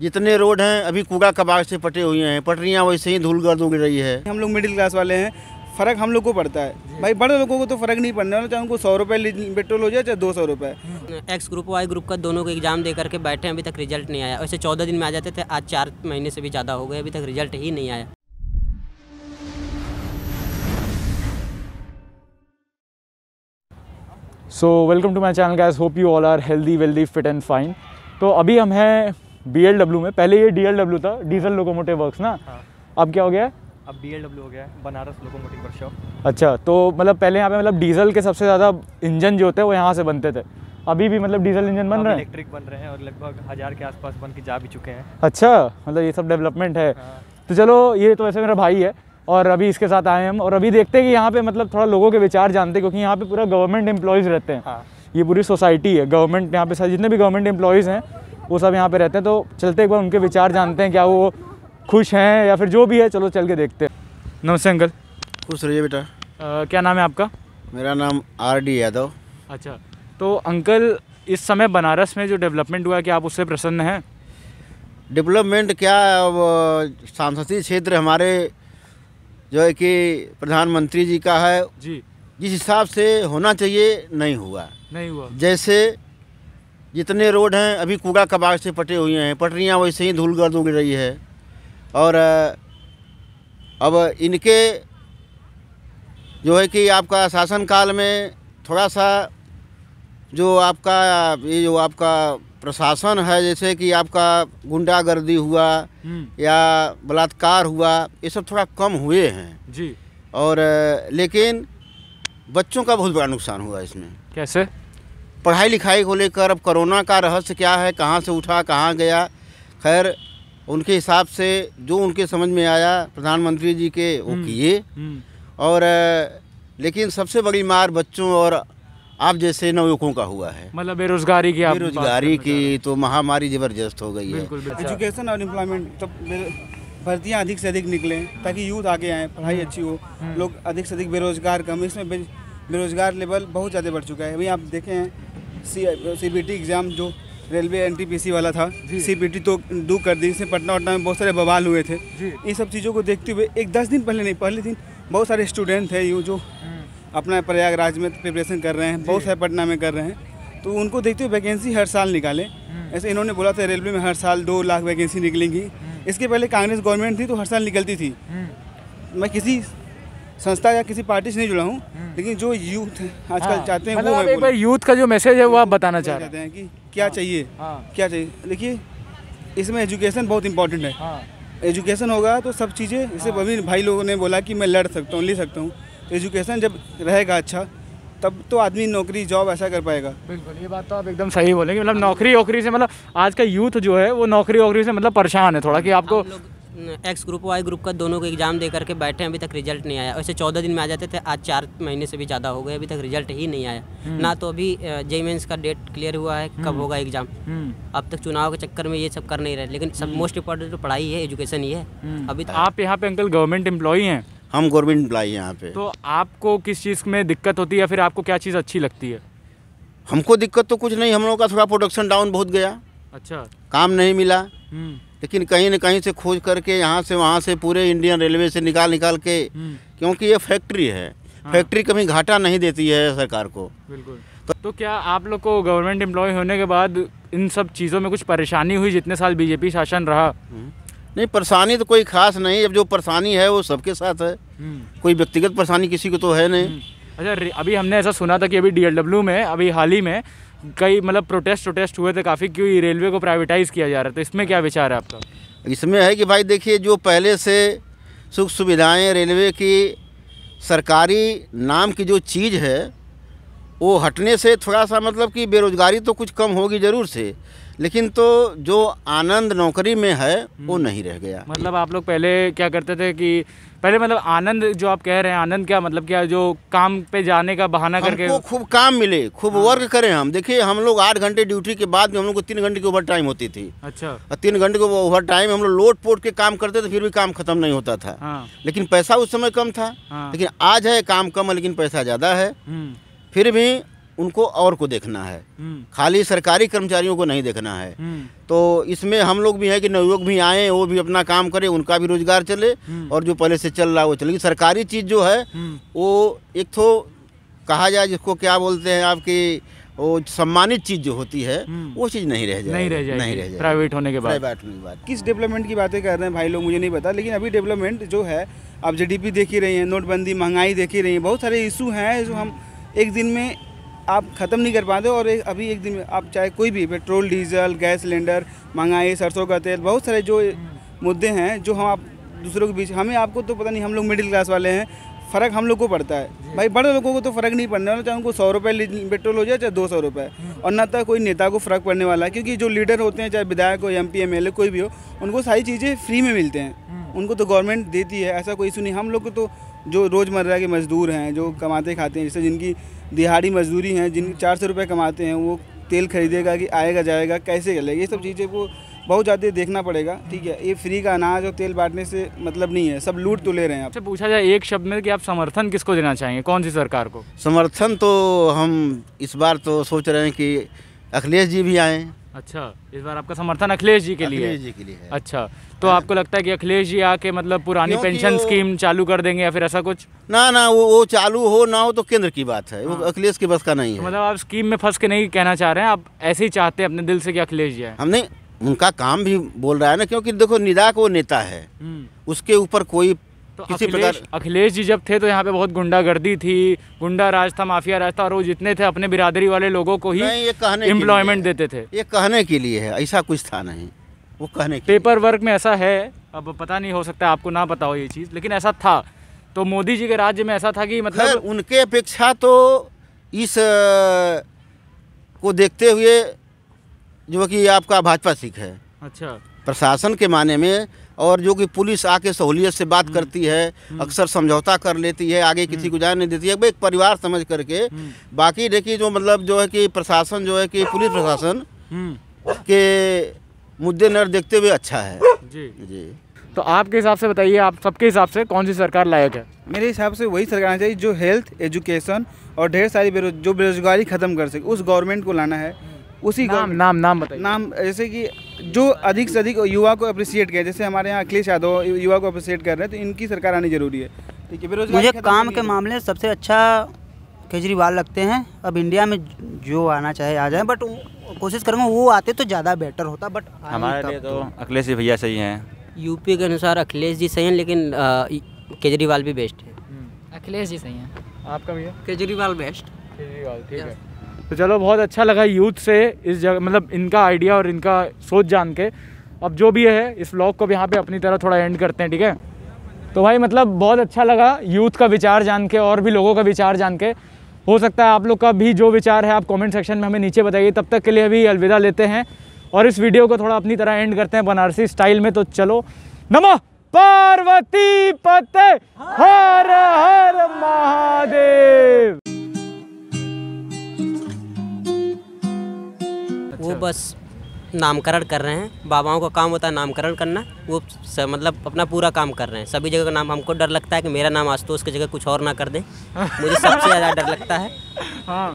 जितने रोड हैं अभी कूड़ा कबाड़ से पटे हुए हैं पटरियाँ वैसे ही धूल गर्द उड़ रही है हम लोग मिडिल क्लास वाले हैं फ़र्क हम लोग को पड़ता है भाई बड़े लोगों को तो फ़र्क नहीं पड़ने वाला चाहे उनको सौ रुपये पेट्रोल हो जाए चाहे दो सौ रुपये एक्स ग्रुप वाई ग्रुप का दोनों को एग्ज़ाम दे करके बैठे हैं अभी तक रिजल्ट नहीं आया वैसे चौदह दिन में आ जाते थे आज चार महीने से भी ज़्यादा हो गए अभी तक रिजल्ट ही नहीं आया so welcome to my channel guys hope you all are healthy wealthy fit and fine तो अभी हम हैं बी में पहले ये डी था डीजल लोकोमोटिव वर्क ना हाँ। अब क्या हो गया अब बी हो गया है बनारस लोकोमोटिव वर्कशॉप अच्छा तो मतलब पहले यहाँ पे मतलब डीजल के सबसे ज़्यादा इंजन जो होते हैं वो यहाँ से बनते थे अभी भी मतलब डीजल इंजन बन रहे हैं इलेक्ट्रिक बन रहे हैं और लगभग हज़ार के आसपास बन के जा भी चुके हैं अच्छा मतलब ये सब डेवलपमेंट है हाँ। तो चलो ये तो वैसे मेरा भाई है और अभी इसके साथ आए हम और अभी देखते हैं कि यहाँ पे मतलब थोड़ा लोगों के विचार जानते हैं क्योंकि यहाँ पे पूरा गवर्नमेंट एम्प्लॉयज़ रहते हैं हाँ। ये पूरी सोसाइटी है गवर्नमेंट यहाँ पे जितने भी गवर्नमेंट एम्प्लॉयज़ हैं वो सब यहाँ पे रहते हैं तो चलते एक बार उनके विचार जानते हैं क्या वो खुश हैं या फिर जो भी है चलो चल के देखते हैं नमस्ते अंकल खुश रहिए बेटा क्या नाम है आपका मेरा नाम आर डी यादव अच्छा तो अंकल इस समय बनारस में जो डेवलपमेंट हुआ है क्या आप उससे प्रसन्न हैं डेवलपमेंट क्या अब सांसदीय क्षेत्र हमारे जो है कि प्रधानमंत्री जी का है जी जिस हिसाब से होना चाहिए नहीं हुआ नहीं हुआ जैसे जितने रोड हैं अभी कूड़ा कबाड़ से पटे हुए हैं पटरियाँ वैसे ही धूल गर्द उड़ रही है और अब इनके जो है कि आपका शासनकाल में थोड़ा सा जो आपका ये जो आपका प्रशासन है जैसे कि आपका गुंडागर्दी हुआ हम्म। या बलात्कार हुआ ये सब थोड़ा कम हुए हैं जी और लेकिन बच्चों का बहुत बड़ा नुकसान हुआ इसमें कैसे पढ़ाई लिखाई को लेकर अब कोरोना का रहस्य क्या है कहाँ से उठा कहाँ गया खैर उनके हिसाब से जो उनके समझ में आया प्रधानमंत्री जी के वो हम्म, किए हम्म। और लेकिन सबसे बड़ी मार बच्चों और आप जैसे नवयुवकों का हुआ है मतलब बेरोजगारी की बेरोजगारी की तो महामारी जबरदस्त हो गई है एजुकेशन और तो भर्तियाँ अधिक से अधिक निकलें ताकि यूथ आगे आए पढ़ाई हम्म। अच्छी हो लोग अधिक से अधिक बेरोजगार कम इसमें बेरोज़गार लेवल बहुत ज़्यादा बढ़ चुका है अभी आप देखे हैं सी सी एग्ज़ाम जो रेलवे सी वाला था टी तो दू कर दी इसमें पटना वटना में बहुत सारे बवाल हुए थे इन सब चीज़ों को देखते हुए एक दस दिन पहले नहीं पहले दिन बहुत सारे स्टूडेंट थे यूँ जो हम्म। अपना प्रयागराज में प्रिपरेशन कर रहे हैं बहुत सारे पटना में कर रहे हैं तो उनको देखते हुए वैकेंसी हर साल निकाले हम्म। ऐसे इन्होंने बोला था रेलवे में हर साल दो लाख वैकेंसी निकलेंगी हम्म। इसके पहले कांग्रेस गवर्नमेंट थी तो हर साल निकलती थी मैं किसी संस्था या किसी पार्टी से नहीं जुड़ा हूँ हम्म। लेकिन जो यूथ आजकल हाँ। चाहते हैं मतलब वो एक बार यूथ का जो मैसेज है वो आप बताना चाह रहे हैं कि क्या हाँ। चाहिए हाँ। क्या चाहिए देखिए इसमें एजुकेशन बहुत इंपॉर्टेंट है एजुकेशन हाँ। होगा तो सब चीज़ें जैसे अभी भाई लोगों ने बोला कि मैं लड़ सकता हूँ ले सकता हूँ तो एजुकेशन जब रहेगा अच्छा तब तो आदमी नौकरी जॉब ऐसा कर पाएगा बिल्कुल ये बात तो आप एकदम सही बोलेंगे मतलब नौकरी वोकरी से मतलब आज का यूथ जो है वो नौकरी वोकरी से मतलब परेशान है थोड़ा कि आपको एक्स ग्रुप वाई ग्रुप का दोनों को एग्ज़ाम दे करके बैठे हैं अभी तक रिजल्ट नहीं आया वैसे चौदह दिन में आ जाते थे आज चार महीने से भी ज़्यादा हो गए अभी तक रिजल्ट ही नहीं आया हम्म। ना तो अभी जे मेन्स का डेट क्लियर हुआ है कब हम्म। होगा एग्ज़ाम हम्म। अब तक चुनाव के चक्कर में ये सब कर नहीं रहे लेकिन सब मोस्ट इम्पोर्टेंट तो पढ़ाई है एजुकेशन ही है अभी आप यहाँ पे अंकल गवर्नमेंट एम्प्लॉई हैं हम गवर्नमेंट एम्प्लॉई हैं यहाँ पे तो आपको किस चीज़ में दिक्कत होती है या फिर आपको क्या चीज़ अच्छी लगती है हमको दिक्कत तो कुछ नहीं हम लोगों का थोड़ा प्रोडक्शन डाउन बहुत गया अच्छा काम नहीं मिला लेकिन कहीं ना कहीं से खोज करके यहाँ से वहाँ से पूरे इंडियन रेलवे से निकाल निकाल के हम्म। क्योंकि ये फैक्ट्री है हाँ। फैक्ट्री कभी घाटा नहीं देती है सरकार को बिल्कुल तो, तो क्या आप लोग को गवर्नमेंट एम्प्लॉय होने के बाद इन सब चीज़ों में कुछ परेशानी हुई जितने साल बीजेपी शासन रहा हम्म। नहीं परेशानी तो कोई खास नहीं अब जो परेशानी है वो सबके साथ है हम्म। कोई व्यक्तिगत परेशानी किसी को तो है नहीं अच्छा अभी हमने ऐसा सुना था कि अभी डी में अभी हाल ही में कई मतलब प्रोटेस्ट प्रोटेस्ट हुए थे काफ़ी क्यों रेलवे को प्राइवेटाइज़ किया जा रहा है तो इसमें क्या विचार है आपका इसमें है कि भाई देखिए जो पहले से सुख सुविधाएं रेलवे की सरकारी नाम की जो चीज़ है वो हटने से थोड़ा सा मतलब कि बेरोज़गारी तो कुछ कम होगी ज़रूर से लेकिन तो जो आनंद नौकरी में है हम्म। वो नहीं रह गया मतलब आप लोग पहले क्या करते थे कि पहले मतलब आनंद जो आप कह रहे हैं आनंद क्या मतलब क्या जो काम पे जाने का बहाना करके खूब काम मिले खूब हाँ। वर्क करें हम देखिए हम लोग आठ घंटे ड्यूटी के बाद में हम लोग को तीन घंटे की ओवर टाइम होती थी अच्छा और तीन घंटे को ओवर टाइम हम लोग लोट पोट के काम करते थे फिर भी काम खत्म नहीं होता था हाँ। लेकिन पैसा उस समय कम था हाँ। लेकिन आज है काम कम है लेकिन पैसा ज़्यादा है हम्म। फिर भी उनको और को देखना है हम्म। खाली सरकारी कर्मचारियों को नहीं देखना है हम्म। तो इसमें हम लोग भी हैं कि नवयुवक भी आए वो भी अपना काम करें उनका भी रोजगार चले हम्म। और जो पहले से चल रहा है वो चले सरकारी चीज़ जो है वो एक तो कहा जाए जिसको क्या बोलते हैं आपकी वो सम्मानित चीज जो होती है वो चीज नहीं रह जाए नहीं रह जाए नहीं रह जाए प्राइवेट होने के बाद प्राइवेट होने के बाद किस डेवलपमेंट की बातें कर रहे हैं भाई लोग मुझे नहीं पता लेकिन अभी डेवलपमेंट जो है आप जी देख ही रही हैं नोटबंदी महंगाई देख ही रही हैं बहुत सारे इशू हैं जो हम एक दिन में आप ख़त्म नहीं कर पाते और अभी एक दिन में आप चाहे कोई भी पेट्रोल डीजल गैस सिलेंडर महंगाई सरसों का तेल बहुत सारे जो मुद्दे हैं जो हम आप दूसरों के बीच हमें आपको तो पता नहीं हम लोग मिडिल क्लास वाले हैं फ़र्क हम लोग को पड़ता है भाई बड़े लोगों को तो फ़र्क नहीं पड़ने वाला चाहे उनको सौ रुपये पेट्रोल हो जाए चाहे दो सौ रुपये हम्म। और ना तो कोई नेता को फ़र्क पड़ने वाला है क्योंकि जो लीडर होते हैं चाहे विधायक हो एम पी कोई भी हो उनको सारी चीज़ें फ्री में मिलते हैं हम्म। उनको तो गवर्नमेंट देती है ऐसा कोई इशू नहीं हम लोग को तो जो रोज़मर्रा के मज़दूर हैं जो कमाते खाते हैं जैसे जिनकी दिहाड़ी मजदूरी हैं जिन चार सौ रुपये कमाते हैं वो तेल खरीदेगा कि आएगा जाएगा कैसे चलेगा ये सब चीज़ें को बहुत ज़्यादा देखना पड़ेगा ठीक है ये फ्री का अनाज और तेल बांटने से मतलब नहीं है सब लूट तो ले रहे हैं आपसे अच्छा, पूछा जाए एक शब्द में कि आप समर्थन किसको देना चाहेंगे कौन सी सरकार को समर्थन तो हम इस बार तो सोच रहे हैं कि अखिलेश जी भी आएँ अच्छा इस बार आपका समर्थन अखिलेश जी के लिए जी के लिए है। अच्छा तो आपको लगता है कि अखिलेश जी आके मतलब पुरानी पेंशन स्कीम चालू कर देंगे या फिर ऐसा कुछ ना ना वो वो चालू हो ना हो तो केंद्र की बात है वो हाँ। अखिलेश के बस का नहीं तो है मतलब आप स्कीम में फंस के नहीं कहना चाह रहे हैं आप ऐसे ही चाहते हैं अपने दिल से कि अखिलेश जी हमने उनका काम भी बोल रहा है ना क्योंकि देखो निदा को नेता है हम्म। उसके ऊपर कोई तो किसी प्रकार अखिलेश जी जब थे तो यहाँ पे बहुत गुंडागर्दी थी गुंडा राज था माफिया राज था और वो जितने थे अपने बिरादरी वाले लोगों को ही एम्प्लॉयमेंट देते थे ये कहने के लिए है ऐसा कुछ था नहीं वो कहने पेपर वर्क में ऐसा है अब पता नहीं हो सकता आपको ना पता हो ये चीज़ लेकिन ऐसा था तो मोदी जी के राज्य में ऐसा था कि मतलब उनके अपेक्षा तो इस को देखते हुए जो कि आपका भाजपा सिख है अच्छा प्रशासन के माने में और जो कि पुलिस आके सहूलियत से बात हम्म। करती है हम्म। अक्सर समझौता कर लेती है आगे किसी को हम्म। जाने नहीं देती है एक परिवार समझ करके बाकी देखिए जो मतलब जो है कि प्रशासन जो है कि पुलिस प्रशासन के मुद्दे नर देखते हुए अच्छा है जी जी तो आपके हिसाब से बताइए आप सबके हिसाब से कौन सी सरकार लायक है मेरे हिसाब से वही सरकार चाहिए जो हेल्थ एजुकेशन और ढेर सारी बेरोज जो बेरोजगारी ख़त्म कर सके उस गवर्नमेंट को लाना है उसी नाम का नाम नाम बताइए नाम जैसे कि जो अधिक से अधिक युवा को अप्रिसिएट किया जैसे हमारे यहाँ अखिलेश यादव युवा को अप्रिसिएट कर रहे हैं तो इनकी सरकार आनी जरूरी है ठीक है बेरोजगार मुझे काम के मामले सबसे अच्छा केजरीवाल लगते हैं अब इंडिया में जो आना चाहे आ जाए बट कोशिश करूँगा वो आते तो ज़्यादा बेटर होता बट हमारे लिए तो, तो अखिलेश जी भैया सही हैं यूपी के अनुसार अखिलेश जी सही हैं लेकिन केजरीवाल भी बेस्ट है अखिलेश जी सही हैं आपका भैया केजरीवाल बेस्ट केजरीवाल ठीक है तो चलो बहुत अच्छा लगा यूथ से इस जगह मतलब इनका आइडिया और इनका सोच जान के अब जो भी है इस ब्लॉग को भी यहाँ पे अपनी तरह थोड़ा एंड करते हैं ठीक है तो भाई मतलब बहुत अच्छा लगा यूथ का विचार जान के और भी लोगों का विचार जान के हो सकता है आप लोग का भी जो विचार है आप कॉमेंट सेक्शन में हमें नीचे बताइए तब तक के लिए अभी अलविदा लेते हैं और इस वीडियो को थोड़ा अपनी तरह एंड करते हैं बनारसी स्टाइल में तो चलो नमो पार्वती पते हर हर महादेव वो बस नामकरण कर रहे हैं बाबाओं का काम होता है नामकरण करना वो स, मतलब अपना पूरा काम कर रहे हैं सभी जगह का नाम हमको डर लगता है कि मेरा नाम आशुतोष की जगह कुछ और ना कर दें मुझे सबसे ज़्यादा डर लगता है हाँ